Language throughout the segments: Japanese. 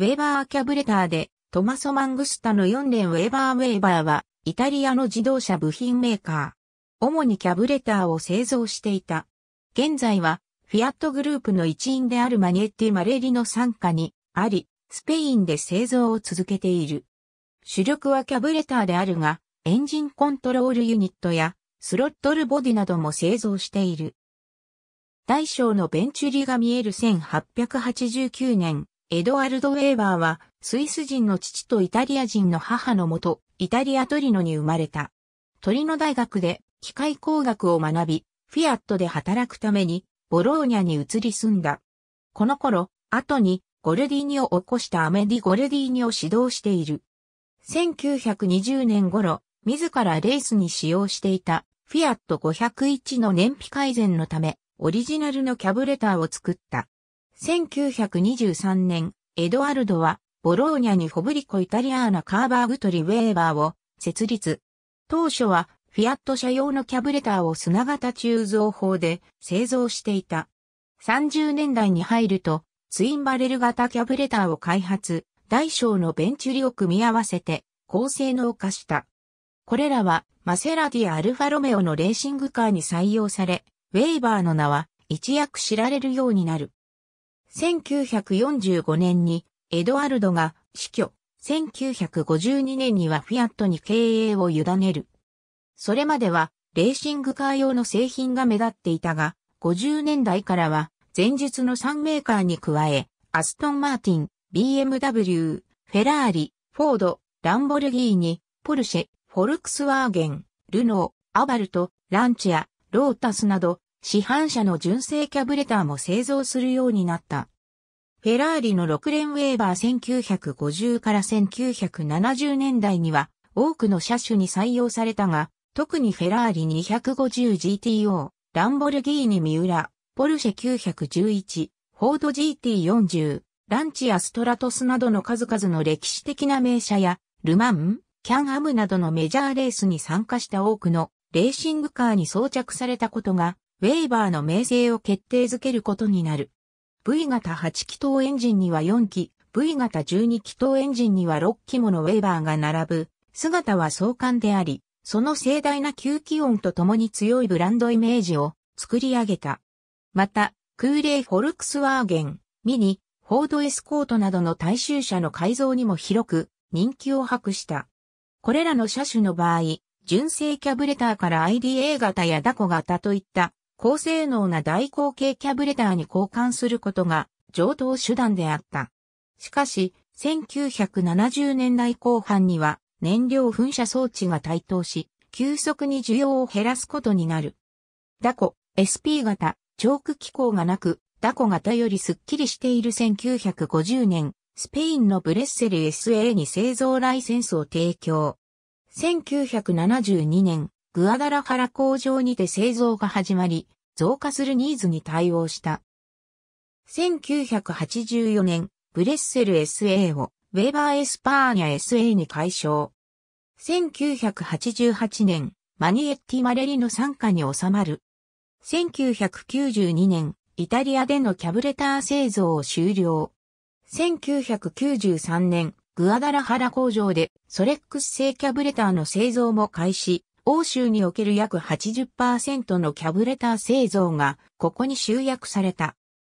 ウェーバーキャブレターで、トマソ・マングスタの4連ウェーバーウェーバーは、イタリアの自動車部品メーカー。主にキャブレターを製造していた。現在は、フィアットグループの一員であるマニエッティ・マレリの傘下にあり、スペインで製造を続けている。主力はキャブレターであるが、エンジンコントロールユニットやスロットルボディなども製造している。大小のベンチュリが見える1889年、エドワルド・ウェーバーは、スイス人の父とイタリア人の母のもと、イタリア・トリノに生まれた。トリノ大学で機械工学を学び、フィアットで働くために、ボローニャに移り住んだ。この頃、後に、ゴルディーニを起こしたアメディ・ゴルディーニを指導している。1920年頃、自らレースに使用していた、フィアット501の燃費改善のため、オリジナルのキャブレターを作った。1923年、エドアルドは、ボローニャにホブリコイタリアーナカーバーグトリウェーバーを設立。当初は、フィアット車用のキャブレターを砂型鋳造法で製造していた。30年代に入ると、ツインバレル型キャブレターを開発、大小のベンチュリを組み合わせて、高性能化した。これらは、マセラティ・アルファロメオのレーシングカーに採用され、ウェーバーの名は一躍知られるようになる。1945年にエドワルドが死去、1952年にはフィアットに経営を委ねる。それまではレーシングカー用の製品が目立っていたが、50年代からは前述の3メーカーに加え、アストン・マーティン、BMW、フェラーリ、フォード、ランボルギーニ、ポルシェ、フォルクスワーゲン、ルノー、アバルト、ランチア、ロータスなど市販車の純正キャブレターも製造するようになった。フェラーリの6連ウェーバー1950から1970年代には多くの車種に採用されたが、特にフェラーリ 250GTO、ランボルギーニ三浦、ポルシェ911、フォード GT40、ランチやストラトスなどの数々の歴史的な名車や、ルマン、キャンアムなどのメジャーレースに参加した多くのレーシングカーに装着されたことがウェイバーの名声を決定づけることになる。V 型8気筒エンジンには4機、V 型12気筒エンジンには6機ものウェイバーが並ぶ、姿は相関であり、その盛大な吸気音と共に強いブランドイメージを作り上げた。また、空冷フォルクスワーゲン、ミニ、フォードエスコートなどの大衆車の改造にも広く人気を博した。これらの車種の場合、純正キャブレターから IDA 型やダコ型といった高性能な大口径キャブレターに交換することが上等手段であった。しかし、1970年代後半には燃料噴射装置が台頭し、急速に需要を減らすことになる。ダコ、SP 型、ョーク機構がなく、ダコ型よりすっきりしている1950年、スペインのブレッセル SA に製造ライセンスを提供。1972年、グアダラハラ工場にて製造が始まり、増加するニーズに対応した。1984年、ブレッセル SA をウェーバーエスパーニャ SA に解消。1988年、マニエッティ・マレリの傘下に収まる。1992年、イタリアでのキャブレター製造を終了。1993年、グアダラハラ工場でソレックス製キャブレターの製造も開始。欧州における約80%のキャブレター製造がここに集約された。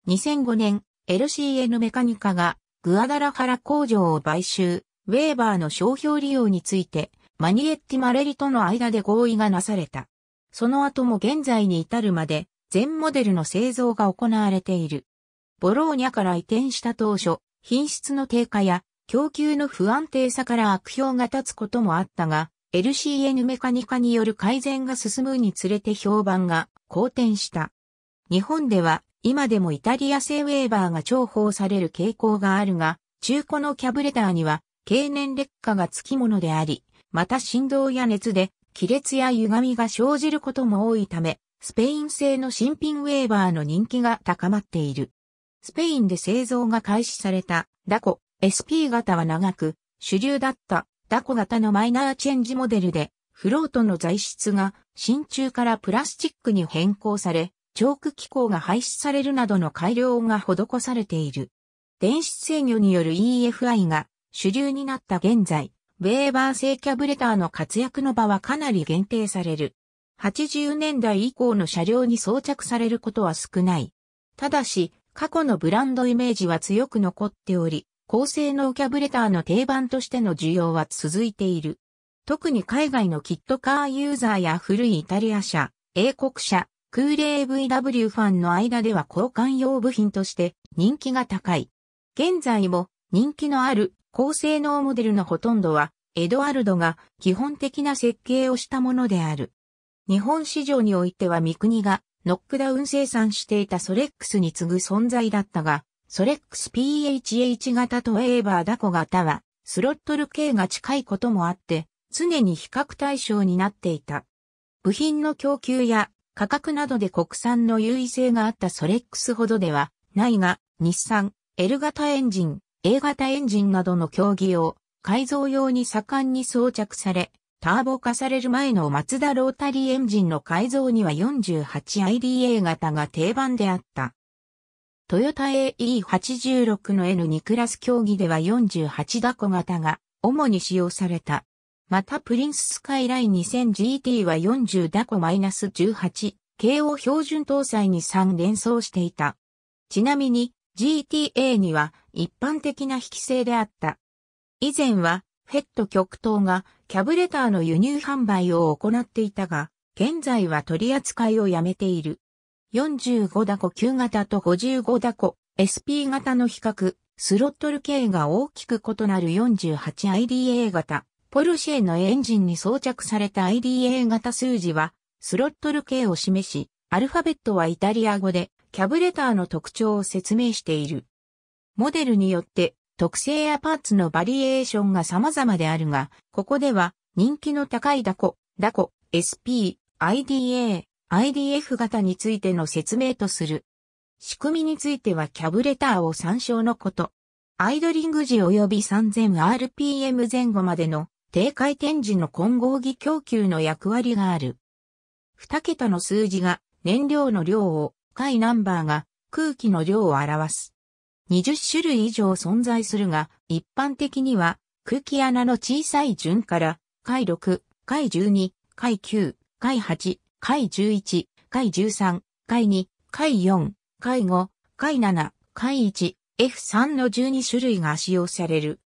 2005年、LCN メカニカがグアダラハラ工場を買収、ウェーバーの商標利用についてマニエッティ・マレリとの間で合意がなされた。その後も現在に至るまで全モデルの製造が行われている。ボローニャから移転した当初、品質の低下や供給の不安定さから悪評が立つこともあったが、LCN メカニカによる改善が進むにつれて評判が好転した。日本では今でもイタリア製ウェーバーが重宝される傾向があるが、中古のキャブレターには経年劣化がつきものであり、また振動や熱で亀裂や歪みが生じることも多いため、スペイン製の新品ウェーバーの人気が高まっている。スペインで製造が開始されたダコ SP 型は長く主流だったダコ型のマイナーチェンジモデルで、フロートの材質が真鍮からプラスチックに変更され、チョーク機構が廃止されるなどの改良が施されている。電子制御による EFI が主流になった現在、ベーバー製キャブレターの活躍の場はかなり限定される。80年代以降の車両に装着されることは少ない。ただし、過去のブランドイメージは強く残っており、高性能キャブレターの定番としての需要は続いている。特に海外のキットカーユーザーや古いイタリア車、英国車、空冷 VW ファンの間では交換用部品として人気が高い。現在も人気のある高性能モデルのほとんどはエドワルドが基本的な設計をしたものである。日本市場においては三国がノックダウン生産していたソレックスに次ぐ存在だったが、ソレックス PHH 型とエーバーダコ型は、スロットル系が近いこともあって、常に比較対象になっていた。部品の供給や価格などで国産の優位性があったソレックスほどではないが、日産、L 型エンジン、A 型エンジンなどの競技用、改造用に盛んに装着され、ターボ化される前のマツダロータリーエンジンの改造には 48IDA 型が定番であった。トヨタ AE86 の N2 クラス競技では48ダコ型が主に使用された。またプリンススカイライン 2000GT は40ダコ -18、KO 標準搭載に3連装していた。ちなみに GTA には一般的な引き制であった。以前はフェット極東がキャブレターの輸入販売を行っていたが、現在は取り扱いをやめている。45ダコ9型と55ダコ SP 型の比較、スロットル系が大きく異なる 48IDA 型、ポルシェのエンジンに装着された IDA 型数字は、スロットル系を示し、アルファベットはイタリア語で、キャブレターの特徴を説明している。モデルによって、特性やパーツのバリエーションが様々であるが、ここでは、人気の高いダコ、ダコ、SP、IDA、IDF 型についての説明とする。仕組みについてはキャブレターを参照のこと。アイドリング時及び 3000rpm 前後までの低回転時の混合技供給の役割がある。2桁の数字が燃料の量を、回ナンバーが空気の量を表す。20種類以上存在するが、一般的には空気穴の小さい順から、回6、回12、回9、回8、回11、回13、回2、回4、回5、回7、回1、F3 の12種類が使用される。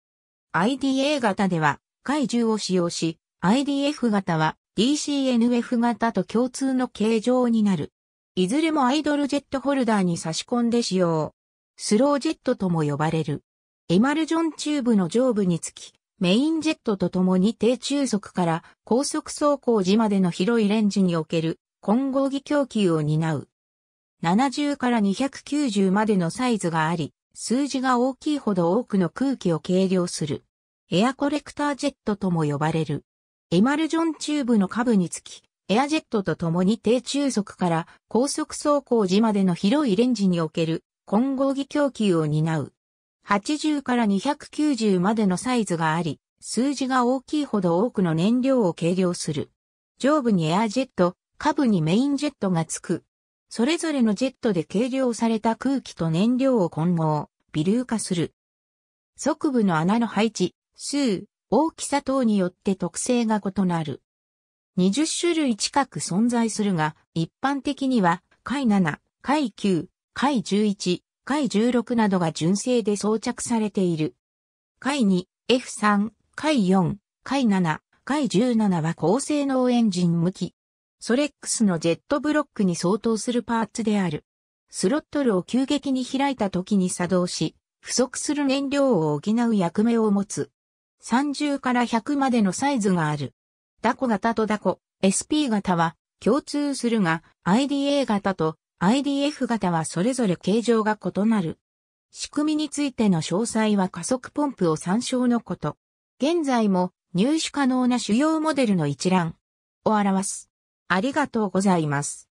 IDA 型では、回10を使用し、IDF 型は DCNF 型と共通の形状になる。いずれもアイドルジェットホルダーに差し込んで使用。スロージェットとも呼ばれる。エマルジョンチューブの上部につき、メインジェットと共に低中速から高速走行時までの広いレンジにおける混合技供給を担う。70から290までのサイズがあり、数字が大きいほど多くの空気を計量する。エアコレクタージェットとも呼ばれる。エマルジョンチューブの下部につき、エアジェットと共に低中速から高速走行時までの広いレンジにおける混合技供給を担う。80から290までのサイズがあり、数字が大きいほど多くの燃料を計量する。上部にエアジェット、下部にメインジェットがつく。それぞれのジェットで計量された空気と燃料を混合、微粒化する。側部の穴の配置、数、大きさ等によって特性が異なる。20種類近く存在するが、一般的には、回7、回9、回11、回16などが純正で装着されている。回2、F3、回4、回7、回17は高性能エンジン向き。ソレックスのジェットブロックに相当するパーツである。スロットルを急激に開いた時に作動し、不足する燃料を補う役目を持つ。30から100までのサイズがある。ダコ型とダコ、SP 型は共通するが、IDA 型と IDF 型はそれぞれ形状が異なる。仕組みについての詳細は加速ポンプを参照のこと。現在も入手可能な主要モデルの一覧を表す。ありがとうございます。